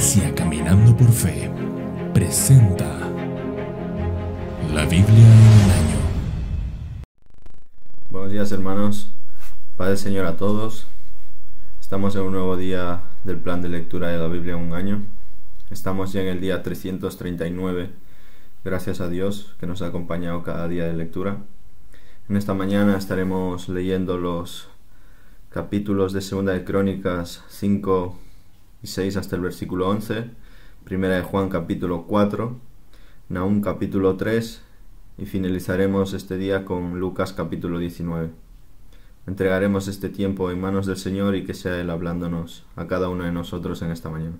Iglesia Caminando por Fe presenta la Biblia en un año. Buenos días hermanos, Padre Señor a todos. Estamos en un nuevo día del plan de lectura de la Biblia en un año. Estamos ya en el día 339. Gracias a Dios que nos ha acompañado cada día de lectura. En esta mañana estaremos leyendo los capítulos de Segunda de Crónicas 5 6 hasta el versículo 11, Primera de Juan capítulo 4, Naúm capítulo 3 y finalizaremos este día con Lucas capítulo 19. Entregaremos este tiempo en manos del Señor y que sea Él hablándonos a cada uno de nosotros en esta mañana.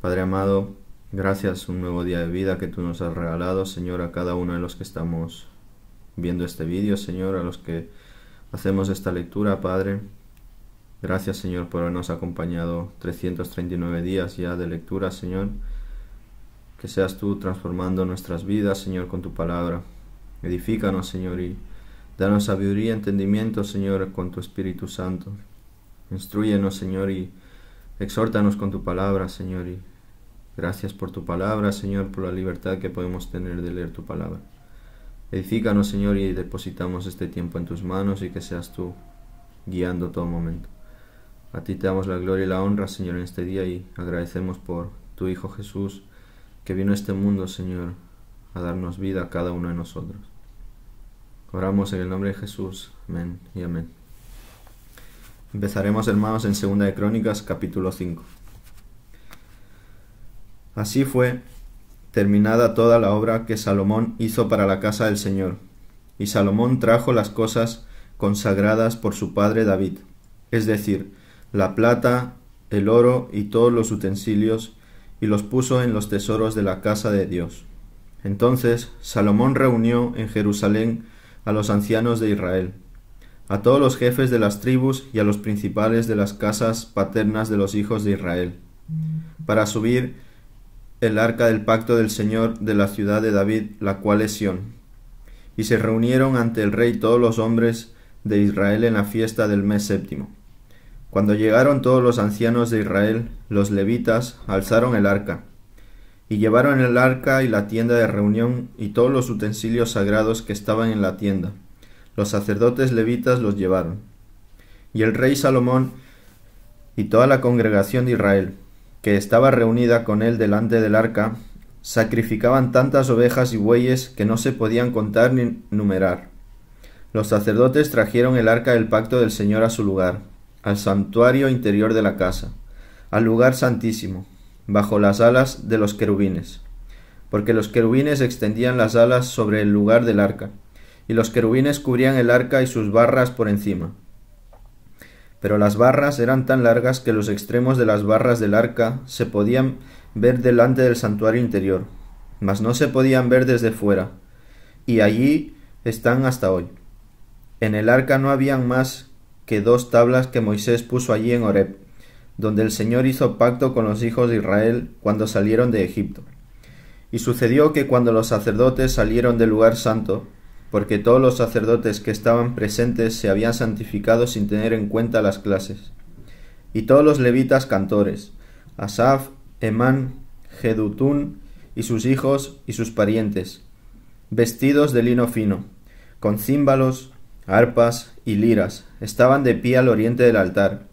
Padre amado, gracias un nuevo día de vida que tú nos has regalado, Señor, a cada uno de los que estamos viendo este vídeo, Señor, a los que hacemos esta lectura, Padre. Gracias, Señor, por habernos acompañado 339 días ya de lectura, Señor. Que seas tú transformando nuestras vidas, Señor, con tu palabra. Edifícanos, Señor, y danos sabiduría y entendimiento, Señor, con tu Espíritu Santo. Instruyenos, Señor, y exhórtanos con tu palabra, Señor. Y gracias por tu palabra, Señor, por la libertad que podemos tener de leer tu palabra. Edifícanos, Señor, y depositamos este tiempo en tus manos y que seas tú guiando todo momento. A ti te damos la gloria y la honra, Señor, en este día y agradecemos por tu Hijo Jesús, que vino a este mundo, Señor, a darnos vida a cada uno de nosotros. Oramos en el nombre de Jesús. Amén y amén. Empezaremos, hermanos, en Segunda de Crónicas, capítulo 5. Así fue terminada toda la obra que Salomón hizo para la casa del Señor. Y Salomón trajo las cosas consagradas por su padre David, es decir, la plata, el oro y todos los utensilios, y los puso en los tesoros de la casa de Dios. Entonces Salomón reunió en Jerusalén a los ancianos de Israel, a todos los jefes de las tribus y a los principales de las casas paternas de los hijos de Israel, para subir el arca del pacto del Señor de la ciudad de David, la cual es Sión. Y se reunieron ante el rey todos los hombres de Israel en la fiesta del mes séptimo. Cuando llegaron todos los ancianos de Israel, los levitas alzaron el arca, y llevaron el arca y la tienda de reunión y todos los utensilios sagrados que estaban en la tienda. Los sacerdotes levitas los llevaron. Y el rey Salomón y toda la congregación de Israel, que estaba reunida con él delante del arca, sacrificaban tantas ovejas y bueyes que no se podían contar ni numerar. Los sacerdotes trajeron el arca del pacto del Señor a su lugar, al santuario interior de la casa, al lugar santísimo, bajo las alas de los querubines, porque los querubines extendían las alas sobre el lugar del arca, y los querubines cubrían el arca y sus barras por encima. Pero las barras eran tan largas que los extremos de las barras del arca se podían ver delante del santuario interior, mas no se podían ver desde fuera, y allí están hasta hoy. En el arca no habían más que dos tablas que Moisés puso allí en Horeb, donde el Señor hizo pacto con los hijos de Israel cuando salieron de Egipto. Y sucedió que cuando los sacerdotes salieron del lugar santo, porque todos los sacerdotes que estaban presentes se habían santificado sin tener en cuenta las clases, y todos los levitas cantores, Asaf, Emán, Jedutun y sus hijos y sus parientes, vestidos de lino fino, con címbalos, arpas, y liras. Estaban de pie al oriente del altar,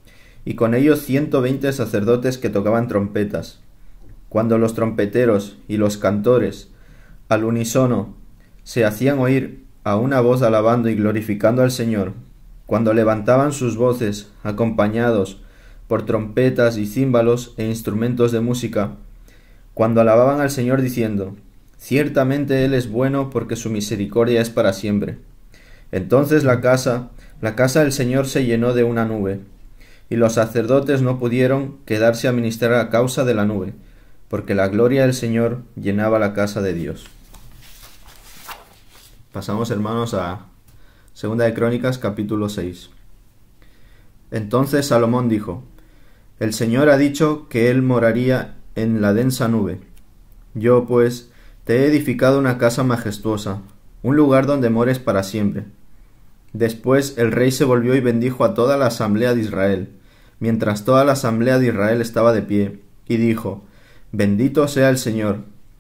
y con ellos ciento veinte sacerdotes que tocaban trompetas. Cuando los trompeteros y los cantores, al unísono, se hacían oír a una voz alabando y glorificando al Señor, cuando levantaban sus voces, acompañados por trompetas y címbalos e instrumentos de música, cuando alababan al Señor diciendo, Ciertamente Él es bueno porque su misericordia es para siempre. Entonces la casa la casa del Señor se llenó de una nube, y los sacerdotes no pudieron quedarse a ministrar a causa de la nube, porque la gloria del Señor llenaba la casa de Dios. Pasamos, hermanos, a Segunda de Crónicas, capítulo 6. Entonces Salomón dijo, El Señor ha dicho que él moraría en la densa nube. Yo, pues, te he edificado una casa majestuosa, un lugar donde mores para siempre. Después el rey se volvió y bendijo a toda la asamblea de Israel, mientras toda la asamblea de Israel estaba de pie, y dijo, Bendito sea el Señor,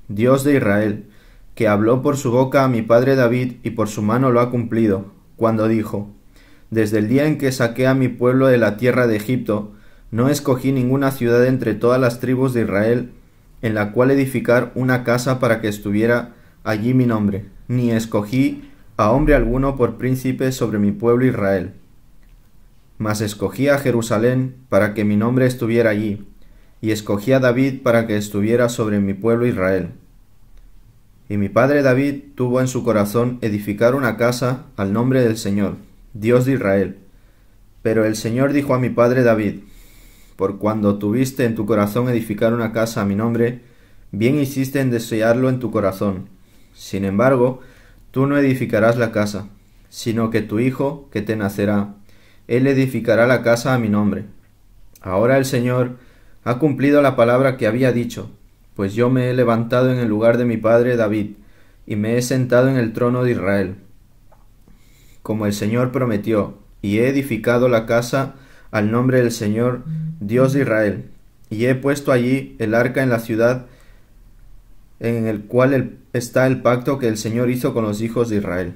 Dios de Israel, que habló por su boca a mi padre David y por su mano lo ha cumplido, cuando dijo, Desde el día en que saqué a mi pueblo de la tierra de Egipto, no escogí ninguna ciudad entre todas las tribus de Israel en la cual edificar una casa para que estuviera allí mi nombre, ni escogí hombre alguno por príncipe sobre mi pueblo Israel. Mas escogí a Jerusalén para que mi nombre estuviera allí, y escogí a David para que estuviera sobre mi pueblo Israel. Y mi padre David tuvo en su corazón edificar una casa al nombre del Señor, Dios de Israel. Pero el Señor dijo a mi padre David, por cuando tuviste en tu corazón edificar una casa a mi nombre, bien hiciste en desearlo en tu corazón. Sin embargo, Tú no edificarás la casa, sino que tu hijo, que te nacerá, él edificará la casa a mi nombre. Ahora el Señor ha cumplido la palabra que había dicho, pues yo me he levantado en el lugar de mi padre David, y me he sentado en el trono de Israel, como el Señor prometió, y he edificado la casa al nombre del Señor, Dios de Israel, y he puesto allí el arca en la ciudad en el cual el está el pacto que el Señor hizo con los hijos de Israel.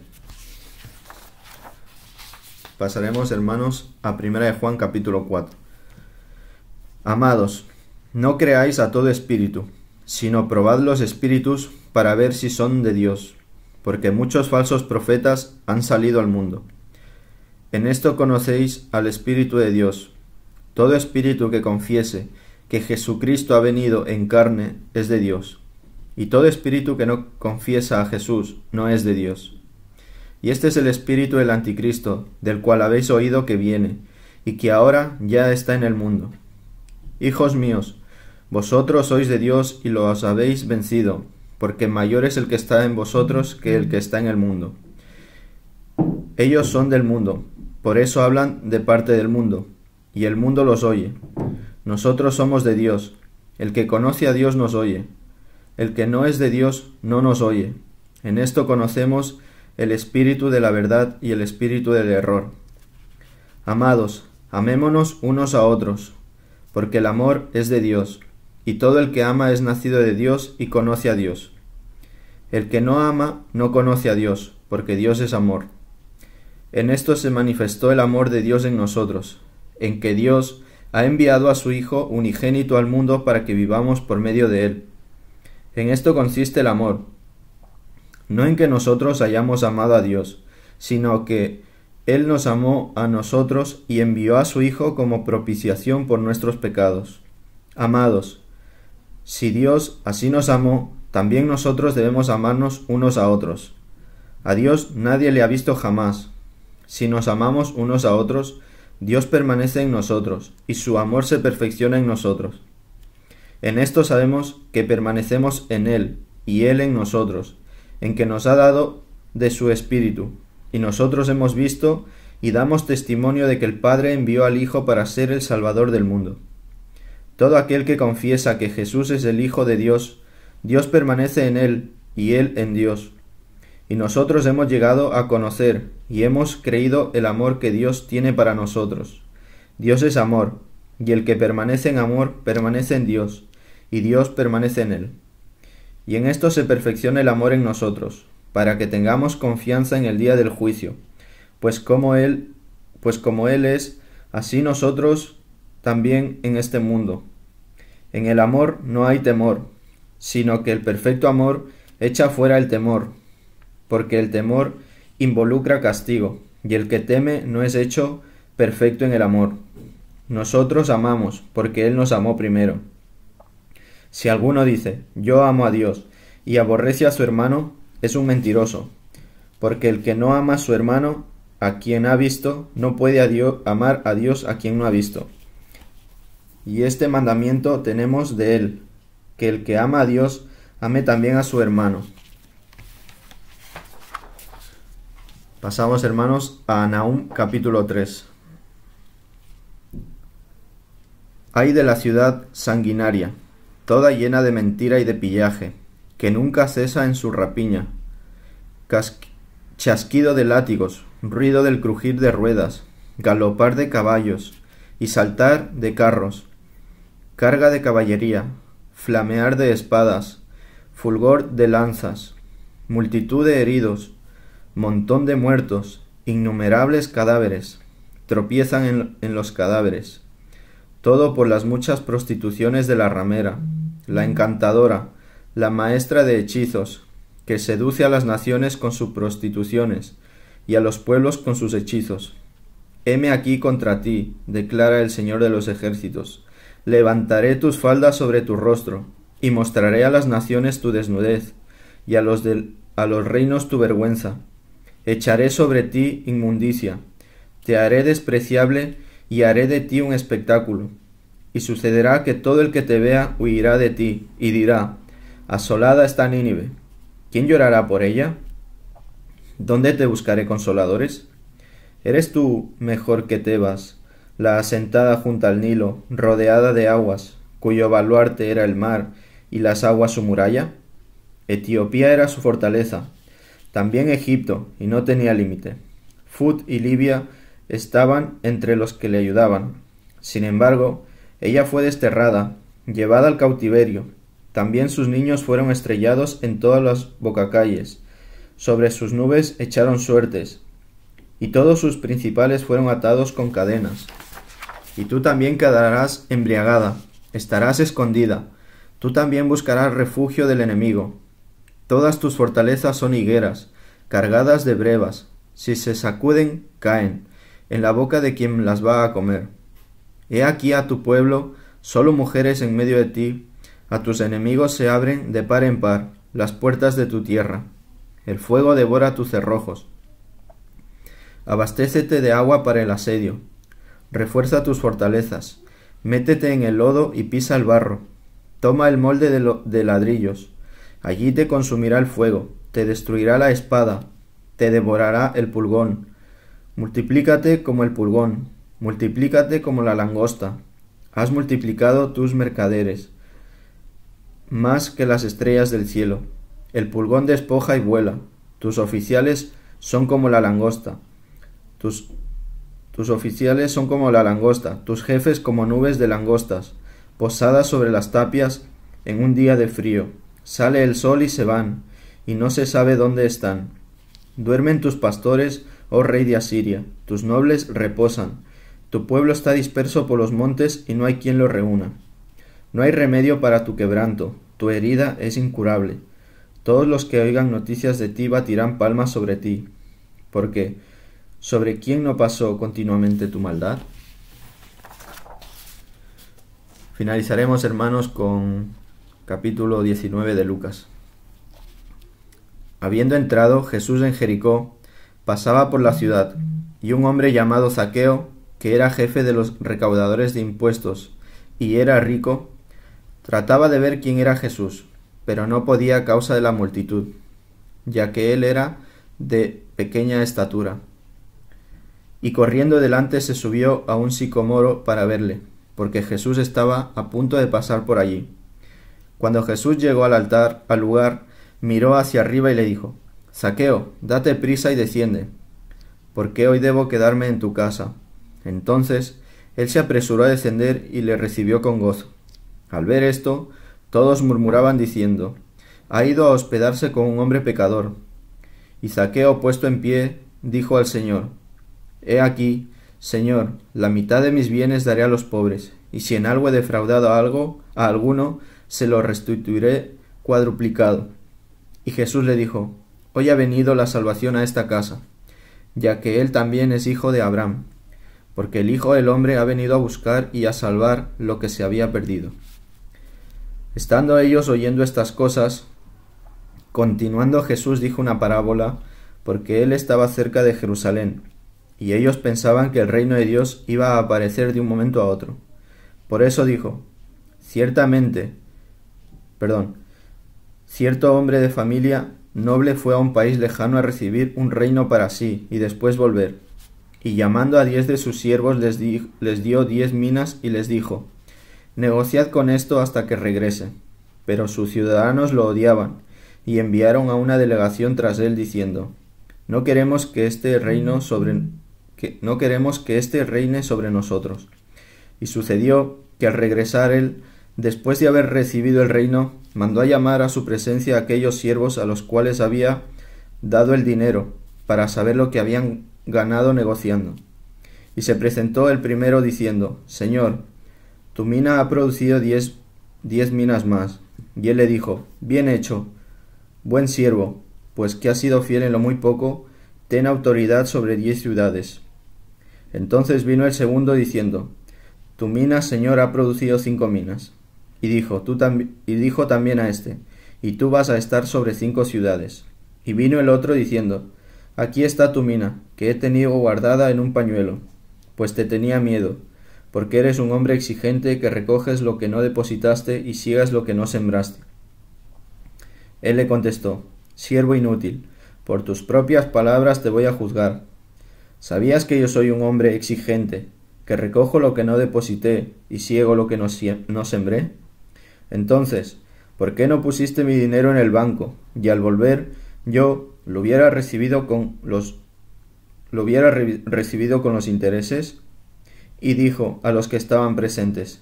Pasaremos, hermanos, a Primera de Juan capítulo 4. Amados, no creáis a todo espíritu, sino probad los espíritus para ver si son de Dios, porque muchos falsos profetas han salido al mundo. En esto conocéis al Espíritu de Dios. Todo espíritu que confiese que Jesucristo ha venido en carne es de Dios y todo espíritu que no confiesa a Jesús no es de Dios. Y este es el espíritu del anticristo, del cual habéis oído que viene, y que ahora ya está en el mundo. Hijos míos, vosotros sois de Dios y los habéis vencido, porque mayor es el que está en vosotros que el que está en el mundo. Ellos son del mundo, por eso hablan de parte del mundo, y el mundo los oye. Nosotros somos de Dios, el que conoce a Dios nos oye. El que no es de Dios no nos oye. En esto conocemos el espíritu de la verdad y el espíritu del error. Amados, amémonos unos a otros, porque el amor es de Dios, y todo el que ama es nacido de Dios y conoce a Dios. El que no ama no conoce a Dios, porque Dios es amor. En esto se manifestó el amor de Dios en nosotros, en que Dios ha enviado a su Hijo unigénito al mundo para que vivamos por medio de él. En esto consiste el amor, no en que nosotros hayamos amado a Dios, sino que Él nos amó a nosotros y envió a su Hijo como propiciación por nuestros pecados. Amados, si Dios así nos amó, también nosotros debemos amarnos unos a otros. A Dios nadie le ha visto jamás. Si nos amamos unos a otros, Dios permanece en nosotros, y su amor se perfecciona en nosotros. En esto sabemos que permanecemos en Él y Él en nosotros, en que nos ha dado de su Espíritu. Y nosotros hemos visto y damos testimonio de que el Padre envió al Hijo para ser el Salvador del mundo. Todo aquel que confiesa que Jesús es el Hijo de Dios, Dios permanece en Él y Él en Dios. Y nosotros hemos llegado a conocer y hemos creído el amor que Dios tiene para nosotros. Dios es amor, y el que permanece en amor, permanece en Dios, y Dios permanece en él. Y en esto se perfecciona el amor en nosotros, para que tengamos confianza en el día del juicio, pues como él, pues como él es, así nosotros también en este mundo. En el amor no hay temor, sino que el perfecto amor echa fuera el temor, porque el temor involucra castigo, y el que teme no es hecho perfecto en el amor. Nosotros amamos, porque Él nos amó primero. Si alguno dice, yo amo a Dios, y aborrece a su hermano, es un mentiroso, porque el que no ama a su hermano, a quien ha visto, no puede amar a Dios a quien no ha visto. Y este mandamiento tenemos de Él, que el que ama a Dios, ame también a su hermano. Pasamos, hermanos, a Nahum capítulo 3. Hay de la ciudad sanguinaria, toda llena de mentira y de pillaje, que nunca cesa en su rapiña. chasquido de látigos, ruido del crujir de ruedas, galopar de caballos y saltar de carros, carga de caballería, flamear de espadas, fulgor de lanzas, multitud de heridos, montón de muertos, innumerables cadáveres, tropiezan en los cadáveres todo por las muchas prostituciones de la ramera, la encantadora, la maestra de hechizos, que seduce a las naciones con sus prostituciones y a los pueblos con sus hechizos. Heme aquí contra ti, declara el Señor de los ejércitos. Levantaré tus faldas sobre tu rostro, y mostraré a las naciones tu desnudez, y a los, los reinos tu vergüenza. Echaré sobre ti inmundicia, te haré despreciable y haré de ti un espectáculo. Y sucederá que todo el que te vea huirá de ti, y dirá, Asolada está Nínive. ¿Quién llorará por ella? ¿Dónde te buscaré consoladores? ¿Eres tú mejor que Tebas, la asentada junto al Nilo, rodeada de aguas, cuyo baluarte era el mar y las aguas su muralla? Etiopía era su fortaleza, también Egipto, y no tenía límite. Fut y Libia estaban entre los que le ayudaban. Sin embargo, ella fue desterrada, llevada al cautiverio. También sus niños fueron estrellados en todas las bocacalles. Sobre sus nubes echaron suertes, y todos sus principales fueron atados con cadenas. Y tú también quedarás embriagada, estarás escondida, tú también buscarás refugio del enemigo. Todas tus fortalezas son higueras, cargadas de brevas, si se sacuden, caen, en la boca de quien las va a comer. He aquí a tu pueblo, solo mujeres en medio de ti, a tus enemigos se abren de par en par las puertas de tu tierra. El fuego devora tus cerrojos. Abastécete de agua para el asedio. Refuerza tus fortalezas. Métete en el lodo y pisa el barro. Toma el molde de, de ladrillos. Allí te consumirá el fuego, te destruirá la espada, te devorará el pulgón, Multiplícate como el pulgón, multiplícate como la langosta. Has multiplicado tus mercaderes, más que las estrellas del cielo. El pulgón despoja y vuela. Tus oficiales son como la langosta. Tus, tus oficiales son como la langosta, tus jefes como nubes de langostas, posadas sobre las tapias en un día de frío. Sale el sol y se van, y no se sabe dónde están. Duermen tus pastores oh rey de Asiria, tus nobles reposan, tu pueblo está disperso por los montes y no hay quien lo reúna. No hay remedio para tu quebranto, tu herida es incurable. Todos los que oigan noticias de ti batirán palmas sobre ti, porque ¿sobre quién no pasó continuamente tu maldad? Finalizaremos, hermanos, con capítulo 19 de Lucas. Habiendo entrado Jesús en Jericó, pasaba por la ciudad, y un hombre llamado Saqueo, que era jefe de los recaudadores de impuestos y era rico, trataba de ver quién era Jesús, pero no podía a causa de la multitud, ya que él era de pequeña estatura. Y corriendo delante se subió a un sicomoro para verle, porque Jesús estaba a punto de pasar por allí. Cuando Jesús llegó al altar, al lugar, miró hacia arriba y le dijo, Saqueo, date prisa y desciende, porque hoy debo quedarme en tu casa. Entonces él se apresuró a descender y le recibió con gozo. Al ver esto, todos murmuraban diciendo, ha ido a hospedarse con un hombre pecador. Y Zaqueo, puesto en pie, dijo al Señor, He aquí, Señor, la mitad de mis bienes daré a los pobres, y si en algo he defraudado a algo, a alguno, se lo restituiré cuadruplicado. Y Jesús le dijo, Hoy ha venido la salvación a esta casa, ya que él también es hijo de Abraham, porque el Hijo del Hombre ha venido a buscar y a salvar lo que se había perdido. Estando ellos oyendo estas cosas, continuando Jesús dijo una parábola, porque él estaba cerca de Jerusalén, y ellos pensaban que el reino de Dios iba a aparecer de un momento a otro. Por eso dijo, ciertamente, perdón, cierto hombre de familia Noble fue a un país lejano a recibir un reino para sí, y después volver. Y llamando a diez de sus siervos les, dio diez minas y les dijo, Negociad con esto hasta que regrese. Pero sus ciudadanos lo odiaban, y enviaron a una delegación tras él diciendo, No queremos que este reino sobre que no queremos que este reine sobre nosotros. Y sucedió que al regresar él Después de haber recibido el reino, mandó a llamar a su presencia a aquellos siervos a los cuales había dado el dinero, para saber lo que habían ganado negociando. Y se presentó el primero diciendo, Señor, tu mina ha producido diez, diez minas más. Y él le dijo, Bien hecho, buen siervo, pues que has sido fiel en lo muy poco, ten autoridad sobre diez ciudades. Entonces vino el segundo diciendo, Tu mina, Señor, ha producido cinco minas. Y dijo, tú y dijo también a éste, y tú vas a estar sobre cinco ciudades. Y vino el otro diciendo, aquí está tu mina, que he tenido guardada en un pañuelo, pues te tenía miedo, porque eres un hombre exigente que recoges lo que no depositaste y sigas lo que no sembraste. Él le contestó, siervo inútil, por tus propias palabras te voy a juzgar. Sabías que yo soy un hombre exigente, que recojo lo que no deposité y ciego lo que no, no sembré. Entonces, ¿por qué no pusiste mi dinero en el banco? Y al volver, yo lo hubiera recibido con los lo hubiera recibido con los intereses. Y dijo a los que estaban presentes,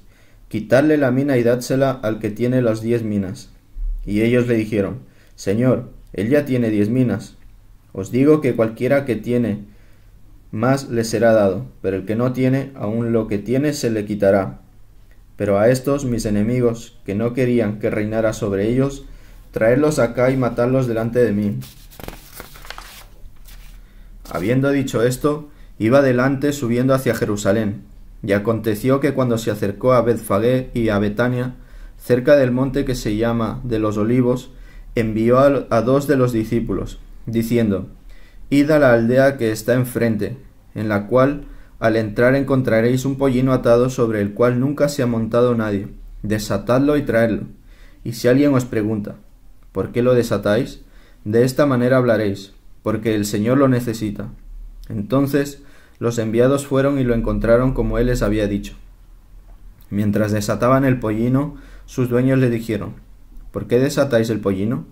Quitadle la mina y dádsela al que tiene las diez minas. Y ellos le dijeron, Señor, él ya tiene diez minas. Os digo que cualquiera que tiene más le será dado, pero el que no tiene, aun lo que tiene se le quitará. Pero a estos mis enemigos, que no querían que reinara sobre ellos, traerlos acá y matarlos delante de mí. Habiendo dicho esto, iba adelante subiendo hacia Jerusalén. Y aconteció que cuando se acercó a Betfagé y a Betania, cerca del monte que se llama de los olivos, envió a dos de los discípulos, diciendo, Id a la aldea que está enfrente, en la cual al entrar encontraréis un pollino atado sobre el cual nunca se ha montado nadie. Desatadlo y traedlo. Y si alguien os pregunta, ¿por qué lo desatáis? De esta manera hablaréis, porque el Señor lo necesita. Entonces los enviados fueron y lo encontraron como él les había dicho. Mientras desataban el pollino, sus dueños le dijeron, ¿Por qué desatáis el pollino?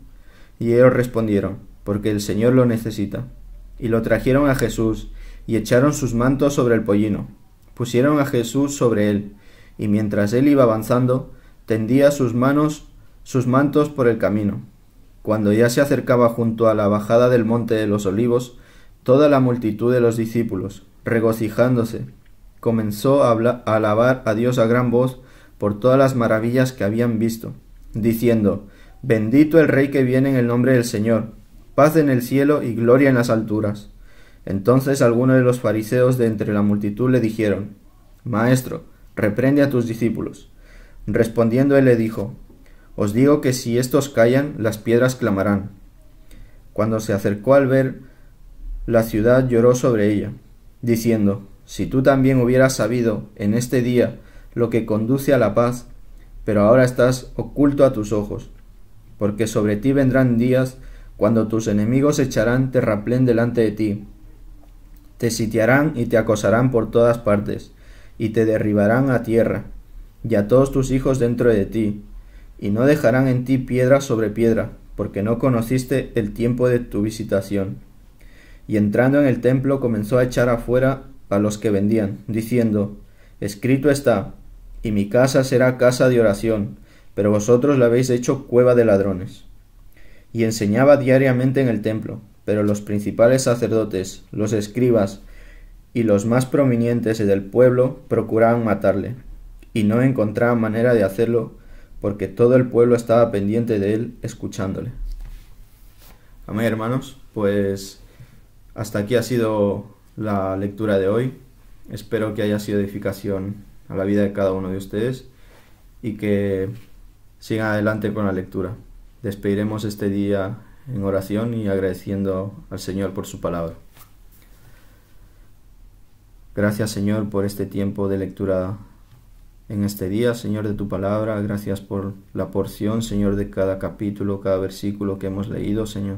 Y ellos respondieron, Porque el Señor lo necesita. Y lo trajeron a Jesús, y echaron sus mantos sobre el pollino. Pusieron a Jesús sobre él, y mientras él iba avanzando, tendía sus manos, sus mantos por el camino. Cuando ya se acercaba junto a la bajada del monte de los olivos, toda la multitud de los discípulos, regocijándose, comenzó a, a alabar a Dios a gran voz por todas las maravillas que habían visto, diciendo, Bendito el Rey que viene en el nombre del Señor, paz en el cielo y gloria en las alturas. Entonces algunos de los fariseos de entre la multitud le dijeron, Maestro, reprende a tus discípulos. Respondiendo él le dijo, Os digo que si estos callan, las piedras clamarán. Cuando se acercó al ver la ciudad lloró sobre ella, diciendo, Si tú también hubieras sabido en este día lo que conduce a la paz, pero ahora estás oculto a tus ojos, porque sobre ti vendrán días cuando tus enemigos echarán terraplén delante de ti, te sitiarán y te acosarán por todas partes, y te derribarán a tierra, y a todos tus hijos dentro de ti, y no dejarán en ti piedra sobre piedra, porque no conociste el tiempo de tu visitación. Y entrando en el templo comenzó a echar afuera a los que vendían, diciendo, Escrito está, y mi casa será casa de oración, pero vosotros la habéis hecho cueva de ladrones. Y enseñaba diariamente en el templo, pero los principales sacerdotes, los escribas y los más prominentes del pueblo procuraban matarle, y no encontraban manera de hacerlo porque todo el pueblo estaba pendiente de él escuchándole. Amén hermanos, pues hasta aquí ha sido la lectura de hoy. Espero que haya sido edificación a la vida de cada uno de ustedes y que sigan adelante con la lectura. Despediremos este día en oración y agradeciendo al Señor por su palabra. Gracias Señor por este tiempo de lectura en este día, Señor, de tu palabra. Gracias por la porción, Señor, de cada capítulo, cada versículo que hemos leído, Señor.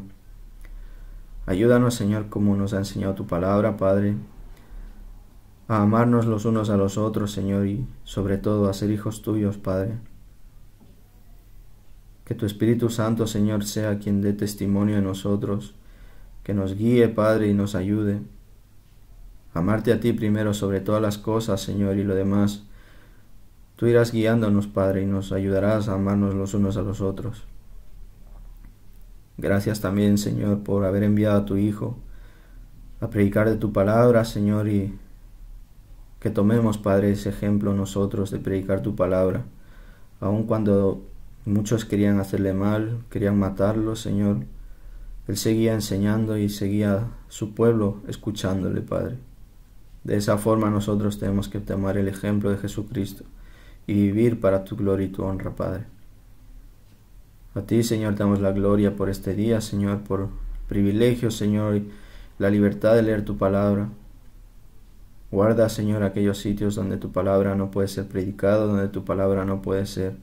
Ayúdanos, Señor, como nos ha enseñado tu palabra, Padre, a amarnos los unos a los otros, Señor, y sobre todo a ser hijos tuyos, Padre. Que tu Espíritu Santo, Señor, sea quien dé testimonio en nosotros, que nos guíe, Padre, y nos ayude. Amarte a ti primero sobre todas las cosas, Señor, y lo demás. Tú irás guiándonos, Padre, y nos ayudarás a amarnos los unos a los otros. Gracias también, Señor, por haber enviado a tu Hijo a predicar de tu palabra, Señor, y que tomemos, Padre, ese ejemplo nosotros de predicar tu palabra, aun cuando Muchos querían hacerle mal, querían matarlo, Señor. Él seguía enseñando y seguía su pueblo escuchándole, Padre. De esa forma nosotros tenemos que tomar el ejemplo de Jesucristo y vivir para tu gloria y tu honra, Padre. A ti, Señor, damos la gloria por este día, Señor, por privilegio, Señor, y la libertad de leer tu palabra. Guarda, Señor, aquellos sitios donde tu palabra no puede ser predicada, donde tu palabra no puede ser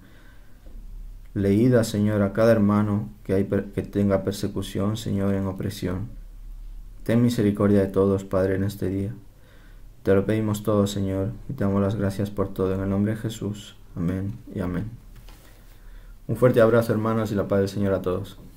Leída, Señor, a cada hermano que, hay, que tenga persecución, Señor, en opresión. Ten misericordia de todos, Padre, en este día. Te lo pedimos todo, Señor, y te damos las gracias por todo. En el nombre de Jesús. Amén y amén. Un fuerte abrazo, hermanos, y la paz del Señor a todos.